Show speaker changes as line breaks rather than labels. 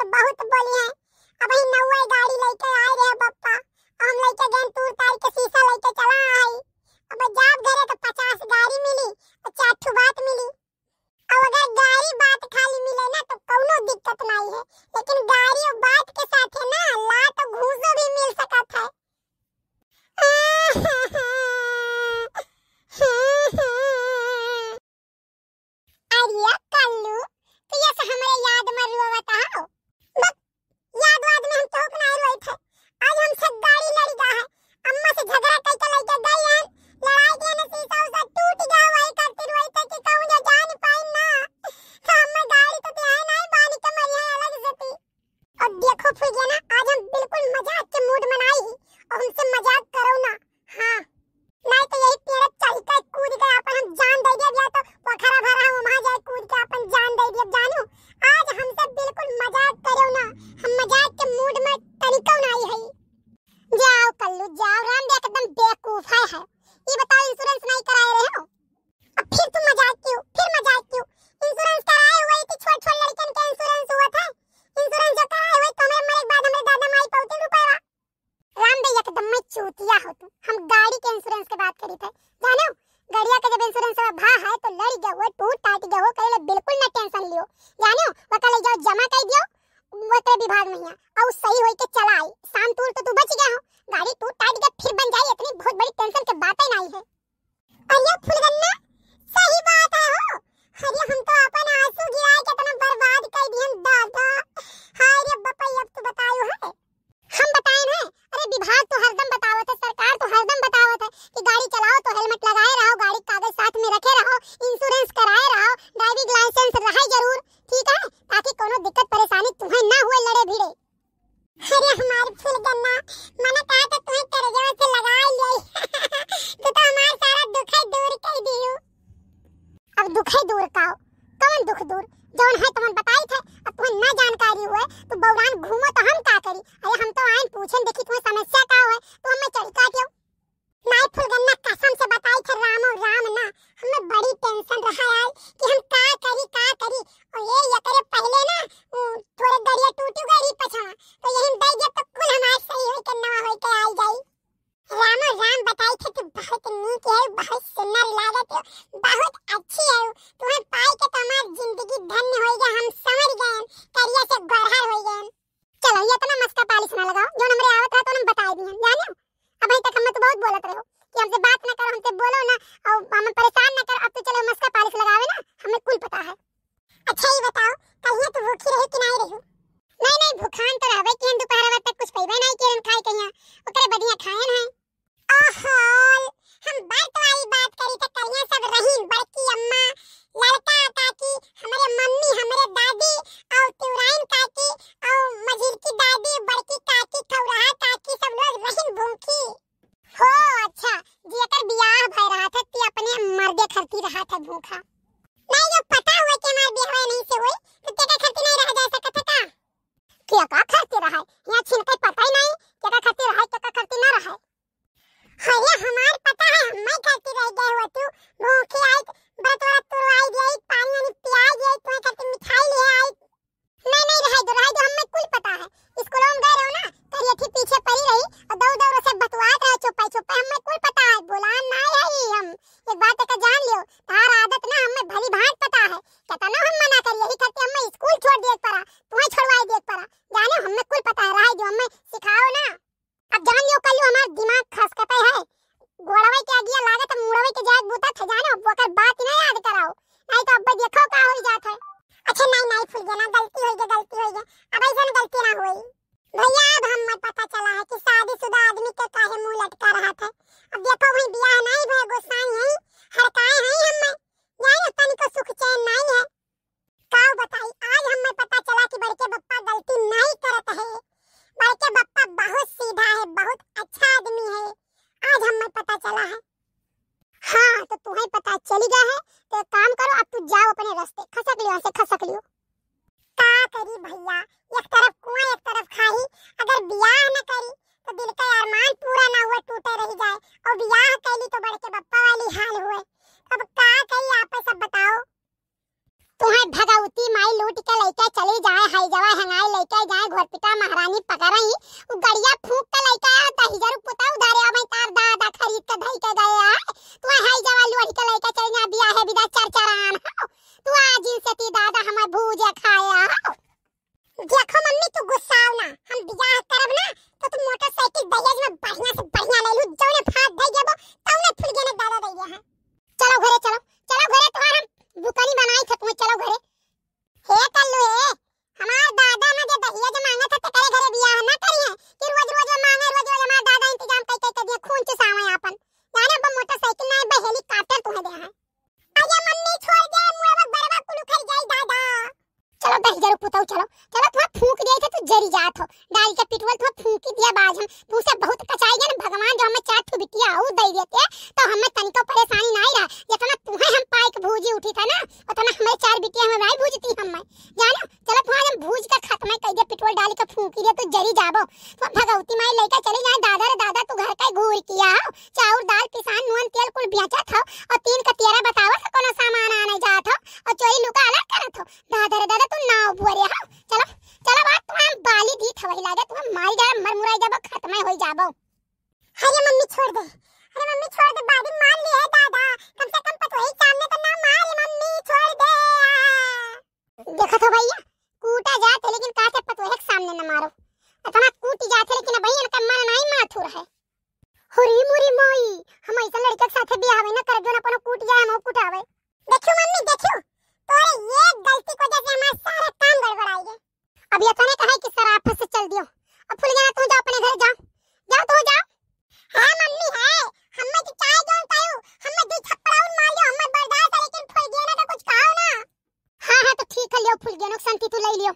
तो बहुत बोली है अब ही नौवे गाड़ी लेके आए रहे बप्पा हम लेके गए टूर तार के शीशा लेके चला आई अब जाब घरे तो 50 गाड़ी मिली और चार बात मिली और अगर गाड़ी बात खाली मिले ना तो कोनो दिक्कत नहीं है लेकिन गाड़ी और बेवकूफ हो गया ना आज हम बिल्कुल मजाक के मूड में आए और हमसे मजाक ना वका ले जाओ जमा कर दियो वतरे विभाग में है और सही होई के चला आई शाम तूर तो तू बच गया हो गाड़ी तू टाट के फिर बन जाए इतनी बहुत बड़ी टेंशन के बात ही नहीं है अरे फुलगन्ना सही बात है हो अरे हम तो अपन आंसू गिराए कितना और जौन है तो बताई थे अब तुहन ना जानकारी हुए तो बौरान घूमो तो हम का करी अरे हम तो आए पूछन देखी तुम्हें समस्या का हुए तो हम चल दियो क्यों फुल गन्ना कसम से बताई थे रामो राम ना हमें बड़ी टेंशन रहा यार कि हम का करी का होता है अच्छा ये बताओ कहीं तो भूखी रही कि नहीं रही तो तो नहीं से होई तो केटा खर्च नहीं रहा जाए सकत था क्या का खर्च रहा है यहां छिनके पता ही नहीं भेजा है तो काम करो अब तू जाओ अपने रास्ते खसक लियो ऐसे खसक लियो का करी भैया एक तरफ कुआं एक तरफ खाई अगर ब्याह न करी तो दिल का अरमान पूरा ना हुआ टूटे रह जाए और ब्याह कैली तो बड़के बप्पा वाली हाल हुए अब का करी आप सब बताओ तुम्हें भगवती माई लूट के लेके चली जाए हई जवा हंगाई लेके जाए घोरपिटा महारानी पकड़ रही गड़िया फूक के लेके आ दहीजर जरूर चलो घरे चलो चलो घरे हम बुकनी बनाई थे तुम चलो घरे हे कल्लू हे हमार दादा ना जे दहिया जे मांगे थे तेरे घरे बियाह ना करी है कि रोज रोज मांगे रोज रोज हमार दादा इंतजाम कई कई के दिए खून चुसावे अपन यानी अब मोटरसाइकिल ना बहेली काटर तुम्हें दे है अरे मम्मी छोड़ दे मुआ अब बरवा कुलू खर जाई दादा चलो दही जरो पुताऊ चलो चलो तुम फूंक दे थे तू जरी जात हो डाल के पिटवल तुम फूंकी दिया बाज हम तू से बहुत कचाई गया ना भगवान जो हमें चार ठू बिटिया आऊ दे देते तो રૂપિયા છે लड़का के साथे बियाह होई ना कर जो ना अपन कूट जाए हम कुटावे देखियो मम्मी देखियो तोरे ये गलती को जैसे हमार सारे सारा काम गड़बड़ाई गए अब ये कने कहे कि सराफा से चल दियो अब फुल जाना तू जा अपने घर जा जा तू तो जा हां मम्मी है हम्मे की तो चाय जोन पायो हम्मे दो छपड़ा उन मार लियो हम्मे बर्दाश्त लेकिन फुल गया ना तो कुछ खाओ ना हां हां तो ठीक है लियो फुल गया नुकसान की तू ले लियो